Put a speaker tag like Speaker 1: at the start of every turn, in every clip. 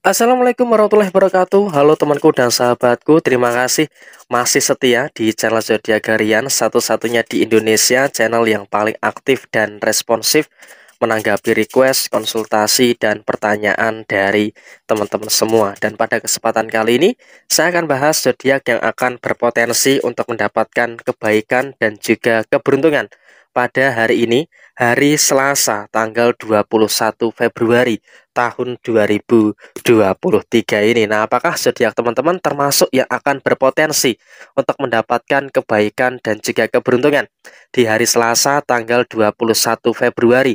Speaker 1: Assalamualaikum warahmatullahi wabarakatuh Halo temanku dan sahabatku Terima kasih masih setia di channel Zodiac Harian Satu-satunya di Indonesia Channel yang paling aktif dan responsif Menanggapi request, konsultasi, dan pertanyaan dari teman-teman semua Dan pada kesempatan kali ini Saya akan bahas zodiak yang akan berpotensi untuk mendapatkan kebaikan dan juga keberuntungan pada hari ini, hari Selasa tanggal 21 Februari tahun 2023 ini. Nah, apakah zodiak teman-teman termasuk yang akan berpotensi untuk mendapatkan kebaikan dan juga keberuntungan di hari Selasa tanggal 21 Februari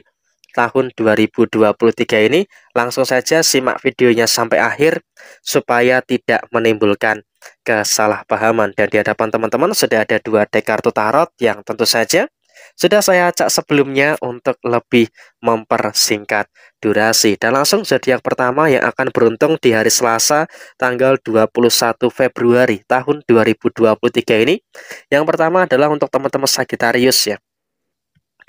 Speaker 1: tahun 2023 ini langsung saja simak videonya sampai akhir supaya tidak menimbulkan kesalahpahaman dan di hadapan teman-teman sudah ada dua deck kartu tarot yang tentu saja sudah saya acak sebelumnya untuk lebih mempersingkat durasi. Dan langsung jadi yang pertama yang akan beruntung di hari Selasa tanggal 21 Februari tahun 2023 ini. Yang pertama adalah untuk teman-teman Sagittarius ya.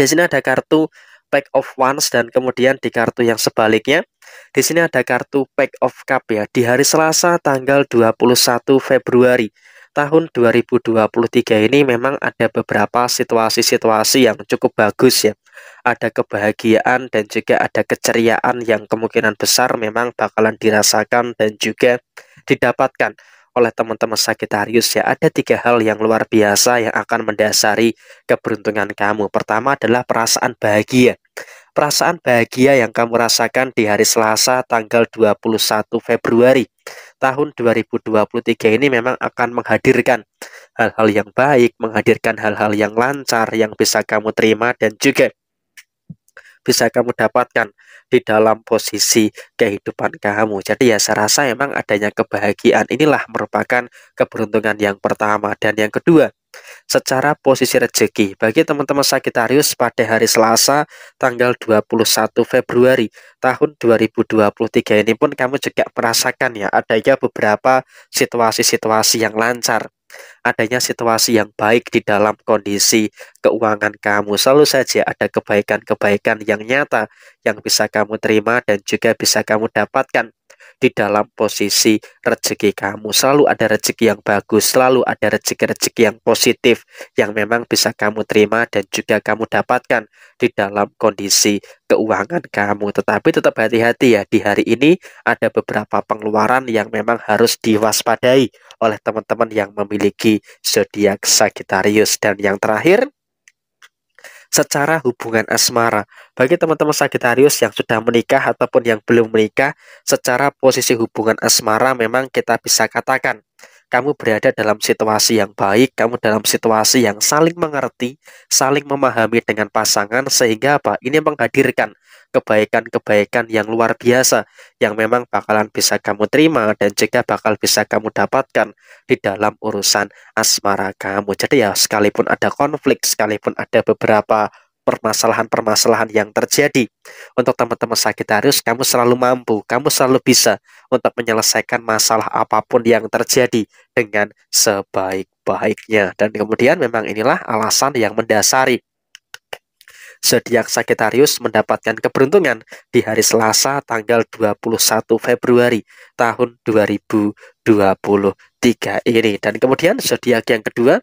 Speaker 1: Di sini ada kartu Pack of ones dan kemudian di kartu yang sebaliknya di sini ada kartu Pack of Cup ya di hari Selasa tanggal 21 Februari tahun 2023 ini memang ada beberapa situasi-situasi yang cukup bagus ya. Ada kebahagiaan dan juga ada keceriaan yang kemungkinan besar memang bakalan dirasakan dan juga didapatkan oleh teman-teman Sagittarius ya. Ada tiga hal yang luar biasa yang akan mendasari keberuntungan kamu. Pertama adalah perasaan bahagia. Perasaan bahagia yang kamu rasakan di hari Selasa tanggal 21 Februari tahun 2023 ini memang akan menghadirkan hal-hal yang baik, menghadirkan hal-hal yang lancar yang bisa kamu terima dan juga bisa kamu dapatkan di dalam posisi kehidupan kamu. Jadi ya saya rasa memang adanya kebahagiaan inilah merupakan keberuntungan yang pertama dan yang kedua secara posisi rezeki Bagi teman-teman Sagittarius pada hari Selasa tanggal 21 Februari tahun 2023 ini pun kamu juga merasakan ya adanya beberapa situasi-situasi yang lancar. Adanya situasi yang baik di dalam kondisi keuangan kamu. Selalu saja ada kebaikan-kebaikan yang nyata yang bisa kamu terima dan juga bisa kamu dapatkan di dalam posisi rezeki kamu. Selalu ada rezeki yang bagus, selalu ada rezeki-rezeki yang positif yang memang bisa kamu terima dan juga kamu dapatkan di dalam kondisi keuangan kamu. Tetapi tetap hati-hati ya, di hari ini ada beberapa pengeluaran yang memang harus diwaspadai oleh teman-teman yang memiliki zodiak Sagittarius dan yang terakhir secara hubungan asmara. Bagi teman-teman Sagittarius yang sudah menikah ataupun yang belum menikah, secara posisi hubungan asmara memang kita bisa katakan kamu berada dalam situasi yang baik, kamu dalam situasi yang saling mengerti, saling memahami dengan pasangan sehingga apa? Ini menghadirkan kebaikan-kebaikan yang luar biasa yang memang bakalan bisa kamu terima dan juga bakal bisa kamu dapatkan di dalam urusan asmara kamu. Jadi ya sekalipun ada konflik, sekalipun ada beberapa permasalahan-permasalahan yang terjadi. Untuk teman-teman Sagittarius, kamu selalu mampu, kamu selalu bisa untuk menyelesaikan masalah apapun yang terjadi dengan sebaik-baiknya. Dan kemudian memang inilah alasan yang mendasari zodiak Sagittarius mendapatkan keberuntungan di hari Selasa tanggal 21 Februari tahun 2020 tiga ini. Dan kemudian zodiak yang kedua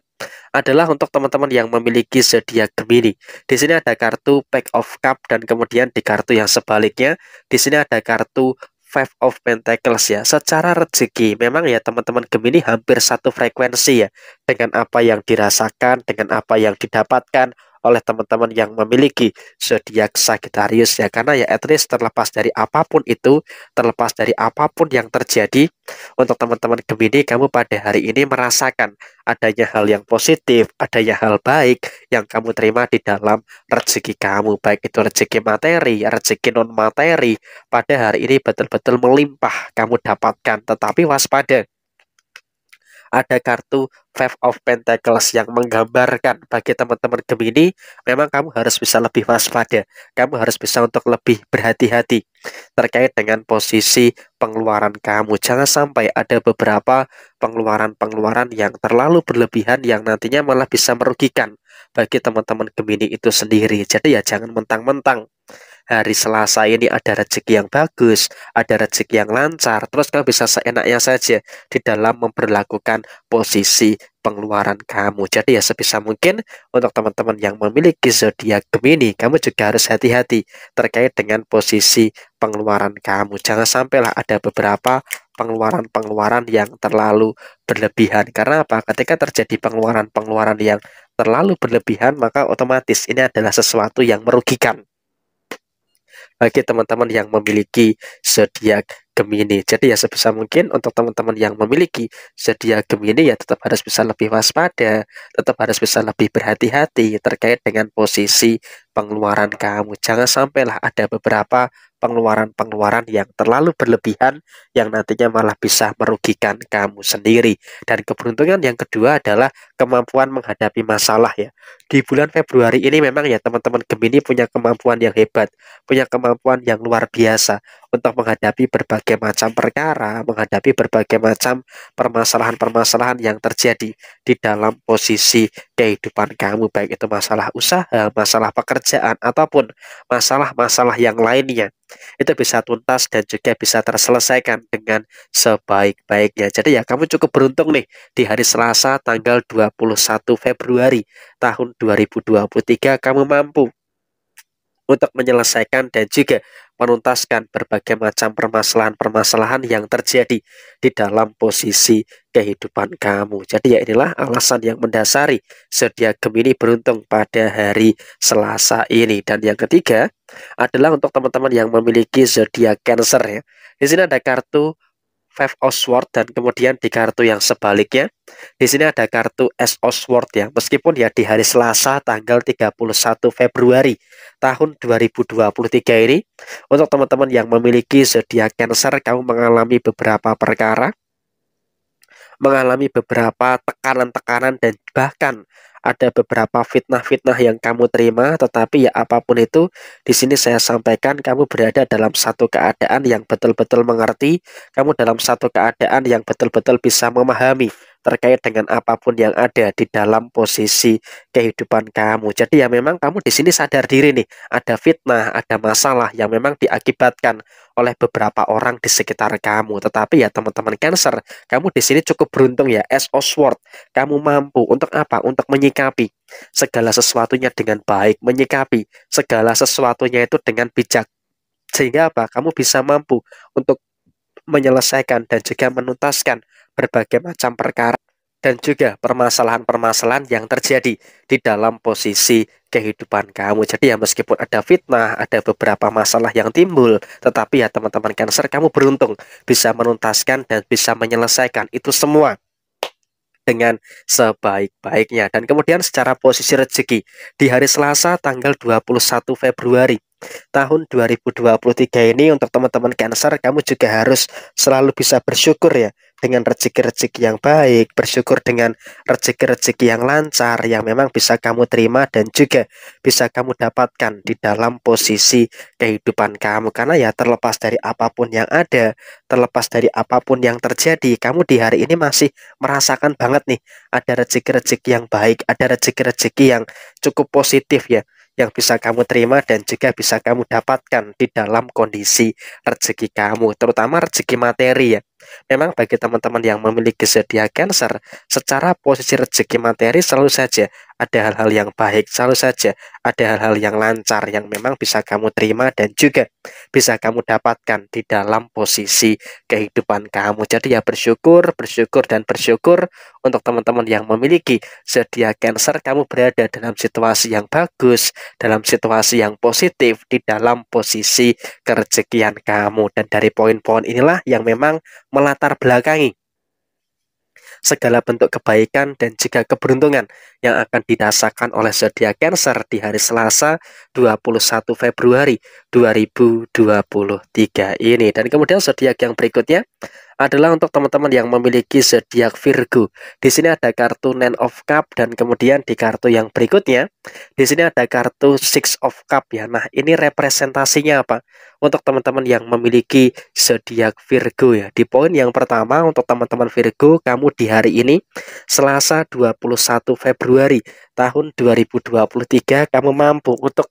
Speaker 1: adalah untuk teman-teman yang memiliki zodiak Gemini. Di sini ada kartu Pack of Cup dan kemudian di kartu yang sebaliknya di sini ada kartu Five of Pentacles ya. Secara rezeki memang ya teman-teman Gemini hampir satu frekuensi ya dengan apa yang dirasakan, dengan apa yang didapatkan oleh teman-teman yang memiliki zodiak Sagittarius ya karena ya at terlepas dari apapun itu terlepas dari apapun yang terjadi untuk teman-teman Gemini kamu pada hari ini merasakan adanya hal yang positif adanya hal baik yang kamu terima di dalam rezeki kamu baik itu rezeki materi rezeki non materi pada hari ini betul-betul melimpah kamu dapatkan tetapi waspada ada kartu Five of Pentacles yang menggambarkan bagi teman-teman Gemini, memang kamu harus bisa lebih waspada. Kamu harus bisa untuk lebih berhati-hati terkait dengan posisi pengeluaran kamu. Jangan sampai ada beberapa pengeluaran-pengeluaran yang terlalu berlebihan yang nantinya malah bisa merugikan bagi teman-teman Gemini itu sendiri. Jadi ya jangan mentang-mentang hari Selasa ini ada rezeki yang bagus, ada rezeki yang lancar, terus kamu bisa seenaknya saja di dalam memperlakukan posisi pengeluaran kamu. Jadi ya sebisa mungkin untuk teman-teman yang memiliki zodiak Gemini, kamu juga harus hati-hati terkait dengan posisi pengeluaran kamu. Jangan sampailah ada beberapa pengeluaran-pengeluaran yang terlalu berlebihan. Karena apa? Ketika terjadi pengeluaran-pengeluaran yang terlalu berlebihan, maka otomatis ini adalah sesuatu yang merugikan bagi teman-teman yang memiliki zodiak Gemini. Jadi ya sebisa mungkin untuk teman-teman yang memiliki zodiak Gemini ya tetap harus bisa lebih waspada, tetap harus bisa lebih berhati-hati terkait dengan posisi pengeluaran kamu. Jangan sampailah ada beberapa pengeluaran-pengeluaran yang terlalu berlebihan yang nantinya malah bisa merugikan kamu sendiri. Dan keberuntungan yang kedua adalah kemampuan menghadapi masalah ya. Di bulan Februari ini memang ya teman-teman Gemini punya kemampuan yang hebat, punya kemampuan yang luar biasa untuk menghadapi berbagai macam perkara, menghadapi berbagai macam permasalahan-permasalahan yang terjadi di dalam posisi kehidupan kamu baik itu masalah usaha, masalah pekerjaan ataupun masalah-masalah yang lainnya itu bisa tuntas dan juga bisa terselesaikan dengan sebaik-baiknya. Jadi ya kamu cukup beruntung nih di hari Selasa tanggal 2 21 Februari tahun 2023 kamu mampu untuk menyelesaikan dan juga menuntaskan berbagai macam permasalahan-permasalahan yang terjadi di dalam posisi kehidupan kamu. Jadi ya inilah alasan yang mendasari zodiak Gemini beruntung pada hari Selasa ini. Dan yang ketiga adalah untuk teman-teman yang memiliki zodiak Cancer ya. Di sini ada kartu Five of Swords dan kemudian di kartu yang sebaliknya di sini ada kartu S of Sword ya meskipun ya di hari Selasa tanggal 31 Februari tahun 2023 ini untuk teman-teman yang memiliki zodiak Cancer kamu mengalami beberapa perkara mengalami beberapa tekanan-tekanan dan bahkan ada beberapa fitnah-fitnah yang kamu terima, tetapi ya apapun itu, di sini saya sampaikan kamu berada dalam satu keadaan yang betul-betul mengerti, kamu dalam satu keadaan yang betul-betul bisa memahami terkait dengan apapun yang ada di dalam posisi kehidupan kamu. Jadi ya memang kamu di sini sadar diri nih, ada fitnah, ada masalah yang memang diakibatkan oleh beberapa orang di sekitar kamu. Tetapi ya teman-teman Cancer, kamu di sini cukup beruntung ya, as Oswald. Kamu mampu untuk apa? Untuk menyikapi segala sesuatunya dengan baik, menyikapi segala sesuatunya itu dengan bijak. Sehingga apa? Kamu bisa mampu untuk menyelesaikan dan juga menuntaskan berbagai macam perkara dan juga permasalahan-permasalahan yang terjadi di dalam posisi kehidupan kamu. Jadi ya meskipun ada fitnah, ada beberapa masalah yang timbul, tetapi ya teman-teman Cancer kamu beruntung bisa menuntaskan dan bisa menyelesaikan itu semua dengan sebaik-baiknya. Dan kemudian secara posisi rezeki di hari Selasa tanggal 21 Februari tahun 2023 ini untuk teman-teman Cancer kamu juga harus selalu bisa bersyukur ya dengan rezeki-rezeki yang baik, bersyukur dengan rezeki-rezeki yang lancar yang memang bisa kamu terima dan juga bisa kamu dapatkan di dalam posisi kehidupan kamu karena ya terlepas dari apapun yang ada, terlepas dari apapun yang terjadi, kamu di hari ini masih merasakan banget nih ada rezeki-rezeki yang baik, ada rezeki-rezeki yang cukup positif ya yang bisa kamu terima dan juga bisa kamu dapatkan di dalam kondisi rezeki kamu, terutama rezeki materi ya. Memang bagi teman-teman yang memiliki zodiak Cancer, secara posisi rezeki materi selalu saja ada hal-hal yang baik, selalu saja ada hal-hal yang lancar yang memang bisa kamu terima dan juga bisa kamu dapatkan di dalam posisi kehidupan kamu. Jadi ya bersyukur, bersyukur dan bersyukur untuk teman-teman yang memiliki zodiak Cancer, kamu berada dalam situasi yang bagus, dalam situasi yang positif di dalam posisi kerejekian kamu dan dari poin-poin inilah yang memang melatar belakangi segala bentuk kebaikan dan juga keberuntungan yang akan dirasakan oleh zodiak Cancer di hari Selasa 21 Februari 2023 ini. Dan kemudian zodiak yang berikutnya adalah untuk teman-teman yang memiliki zodiak Virgo. Di sini ada kartu Nine of Cup dan kemudian di kartu yang berikutnya di sini ada kartu Six of Cup ya. Nah, ini representasinya apa? Untuk teman-teman yang memiliki zodiak Virgo ya. Di poin yang pertama untuk teman-teman Virgo, kamu di hari ini Selasa 21 Februari tahun 2023 kamu mampu untuk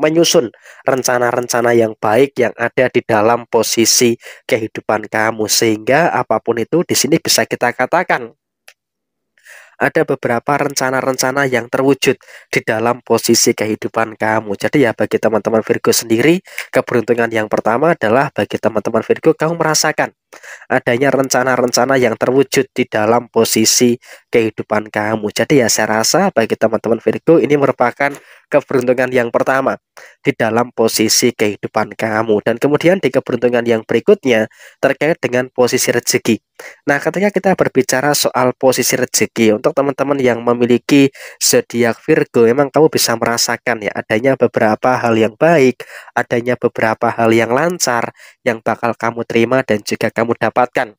Speaker 1: menyusun rencana-rencana yang baik yang ada di dalam posisi kehidupan kamu sehingga apapun itu di sini bisa kita katakan ada beberapa rencana-rencana yang terwujud di dalam posisi kehidupan kamu. Jadi ya bagi teman-teman Virgo sendiri, keberuntungan yang pertama adalah bagi teman-teman Virgo kamu merasakan adanya rencana-rencana yang terwujud di dalam posisi kehidupan kamu. Jadi ya saya rasa bagi teman-teman Virgo ini merupakan keberuntungan yang pertama di dalam posisi kehidupan kamu dan kemudian di keberuntungan yang berikutnya terkait dengan posisi rezeki. Nah, ketika kita berbicara soal posisi rezeki untuk teman-teman yang memiliki zodiak Virgo, memang kamu bisa merasakan ya adanya beberapa hal yang baik, adanya beberapa hal yang lancar yang bakal kamu terima dan juga kamu dapatkan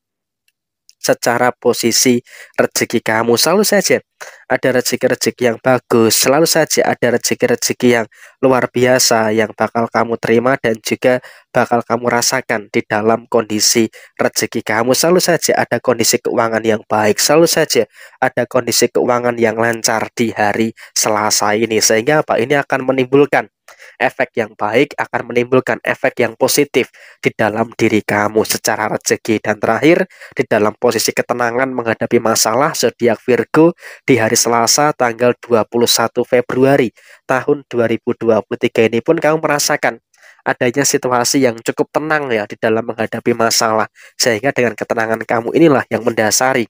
Speaker 1: secara posisi rezeki kamu selalu saja ada rezeki-rezeki yang bagus selalu saja ada rezeki-rezeki yang luar biasa yang bakal kamu terima dan juga bakal kamu rasakan di dalam kondisi rezeki kamu selalu saja ada kondisi keuangan yang baik selalu saja ada kondisi keuangan yang lancar di hari Selasa ini sehingga apa ini akan menimbulkan efek yang baik akan menimbulkan efek yang positif di dalam diri kamu secara rezeki dan terakhir di dalam posisi ketenangan menghadapi masalah zodiak Virgo di hari Selasa tanggal 21 Februari tahun 2023 ini pun kamu merasakan adanya situasi yang cukup tenang ya di dalam menghadapi masalah sehingga dengan ketenangan kamu inilah yang mendasari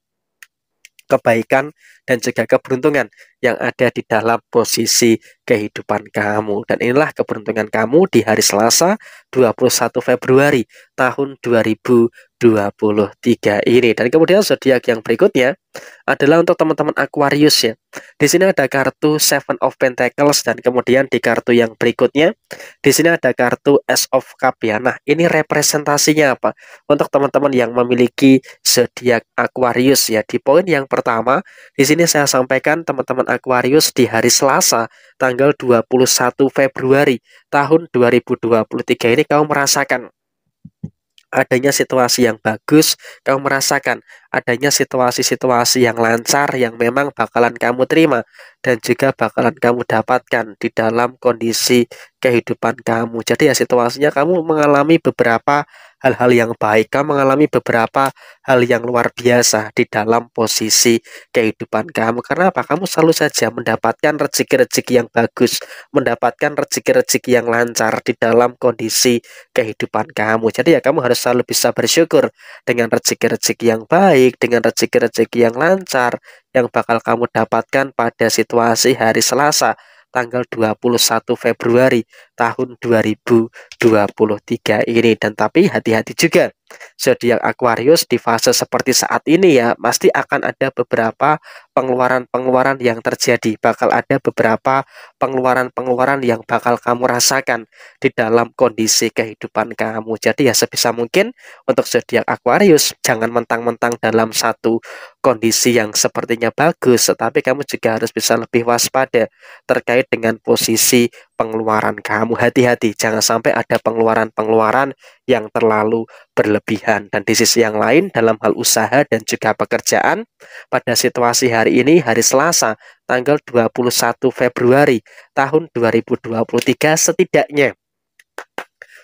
Speaker 1: kebaikan dan juga keberuntungan yang ada di dalam posisi kehidupan kamu. Dan inilah keberuntungan kamu di hari Selasa 21 Februari tahun 2023 ini. Dan kemudian zodiak yang berikutnya adalah untuk teman-teman Aquarius ya. Di sini ada kartu Seven of Pentacles dan kemudian di kartu yang berikutnya di sini ada kartu S of Cup ya. Nah, ini representasinya apa? Untuk teman-teman yang memiliki zodiak Aquarius ya. Di poin yang pertama, di sini ini saya sampaikan teman-teman Aquarius di hari Selasa tanggal 21 Februari tahun 2023 ini kamu merasakan adanya situasi yang bagus, kamu merasakan adanya situasi-situasi yang lancar yang memang bakalan kamu terima dan juga bakalan kamu dapatkan di dalam kondisi kehidupan kamu. Jadi ya situasinya kamu mengalami beberapa hal-hal yang baik, kamu mengalami beberapa hal yang luar biasa di dalam posisi kehidupan kamu. Karena apa? Kamu selalu saja mendapatkan rezeki-rezeki yang bagus, mendapatkan rezeki-rezeki yang lancar di dalam kondisi kehidupan kamu. Jadi ya kamu harus selalu bisa bersyukur dengan rezeki-rezeki yang baik baik dengan rezeki-rezeki yang lancar yang bakal kamu dapatkan pada situasi hari Selasa tanggal 21 Februari tahun 2023 ini dan tapi hati-hati juga zodiak Aquarius di fase seperti saat ini ya pasti akan ada beberapa pengeluaran-pengeluaran yang terjadi. Bakal ada beberapa pengeluaran-pengeluaran yang bakal kamu rasakan di dalam kondisi kehidupan kamu. Jadi ya sebisa mungkin untuk zodiak Aquarius jangan mentang-mentang dalam satu kondisi yang sepertinya bagus, tetapi kamu juga harus bisa lebih waspada terkait dengan posisi pengeluaran kamu. Hati-hati, jangan sampai ada pengeluaran-pengeluaran yang terlalu berlebihan. Dan di sisi yang lain dalam hal usaha dan juga pekerjaan pada situasi hari hari ini hari Selasa tanggal 21 Februari tahun 2023 setidaknya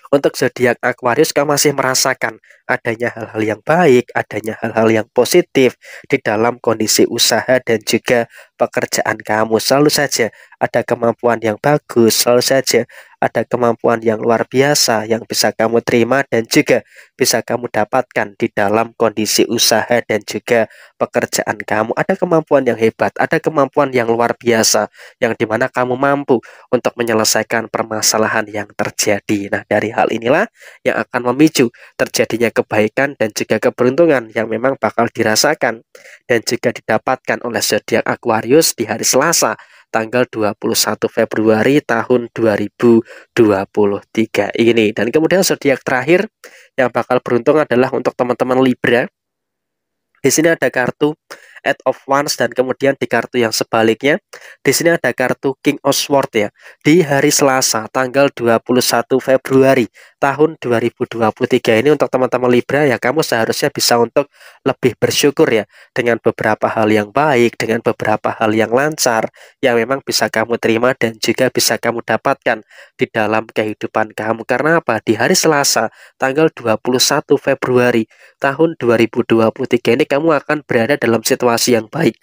Speaker 1: untuk zodiak Aquarius kamu masih merasakan adanya hal-hal yang baik, adanya hal-hal yang positif di dalam kondisi usaha dan juga pekerjaan kamu. Selalu saja ada kemampuan yang bagus, selalu saja ada kemampuan yang luar biasa yang bisa kamu terima dan juga bisa kamu dapatkan di dalam kondisi usaha dan juga pekerjaan kamu. Ada kemampuan yang hebat, ada kemampuan yang luar biasa yang dimana kamu mampu untuk menyelesaikan permasalahan yang terjadi. Nah, dari hal inilah yang akan memicu terjadinya kebaikan dan juga keberuntungan yang memang bakal dirasakan dan juga didapatkan oleh zodiak Aquarius di hari Selasa tanggal 21 Februari tahun 2023 ini. Dan kemudian zodiak terakhir yang bakal beruntung adalah untuk teman-teman Libra. Di sini ada kartu Eight of Wands dan kemudian di kartu yang sebaliknya di sini ada kartu King of Swords ya di hari Selasa tanggal 21 Februari tahun 2023 ini untuk teman-teman Libra ya kamu seharusnya bisa untuk lebih bersyukur ya dengan beberapa hal yang baik dengan beberapa hal yang lancar yang memang bisa kamu terima dan juga bisa kamu dapatkan di dalam kehidupan kamu karena apa di hari Selasa tanggal 21 Februari tahun 2023 ini kamu akan berada dalam situasi situasi yang baik.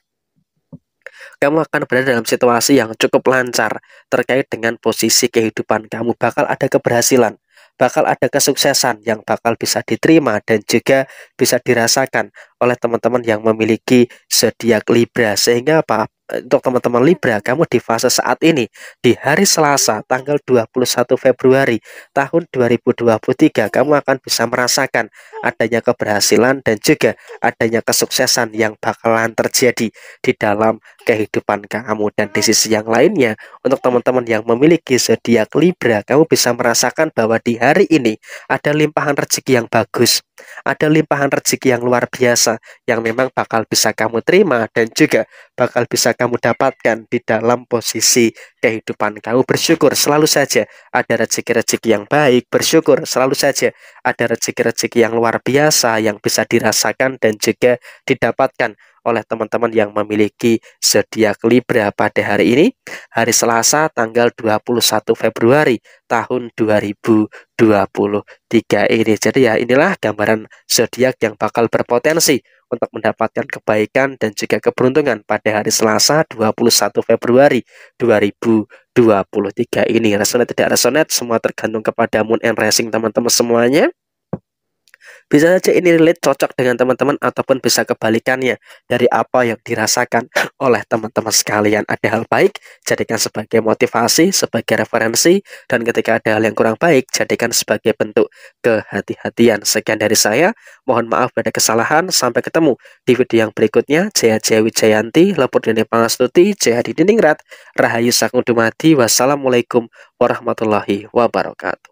Speaker 1: Kamu akan berada dalam situasi yang cukup lancar terkait dengan posisi kehidupan kamu. Bakal ada keberhasilan, bakal ada kesuksesan yang bakal bisa diterima dan juga bisa dirasakan oleh teman-teman yang memiliki zodiak Libra. Sehingga apa? untuk teman-teman Libra, kamu di fase saat ini di hari Selasa tanggal 21 Februari tahun 2023, kamu akan bisa merasakan adanya keberhasilan dan juga adanya kesuksesan yang bakalan terjadi di dalam kehidupan kamu dan di sisi yang lainnya untuk teman-teman yang memiliki zodiak Libra kamu bisa merasakan bahwa di hari ini ada limpahan rezeki yang bagus ada limpahan rezeki yang luar biasa yang memang bakal bisa kamu terima dan juga bakal bisa kamu dapatkan di dalam posisi kehidupan kamu bersyukur selalu saja ada rezeki-rezeki yang baik bersyukur selalu saja ada rezeki-rezeki yang luar biasa yang bisa dirasakan dan juga didapatkan oleh teman-teman yang memiliki zodiak Libra pada hari ini, hari Selasa tanggal 21 Februari tahun 2023 ini. Jadi ya inilah gambaran zodiak yang bakal berpotensi untuk mendapatkan kebaikan dan juga keberuntungan pada hari Selasa 21 Februari 2023 ini. Resonate tidak resonate semua tergantung kepada moon and rising teman-teman semuanya. Bisa saja ini relate cocok dengan teman-teman ataupun bisa kebalikannya dari apa yang dirasakan oleh teman-teman sekalian. Ada hal baik, jadikan sebagai motivasi, sebagai referensi, dan ketika ada hal yang kurang baik, jadikan sebagai bentuk kehati-hatian. Sekian dari saya, mohon maaf pada kesalahan, sampai ketemu di video yang berikutnya. Jaya Jaya Wijayanti, Lepur Dini Pangastuti, Jaya Ningrat, Rahayu Sakudumadi, Wassalamualaikum warahmatullahi wabarakatuh.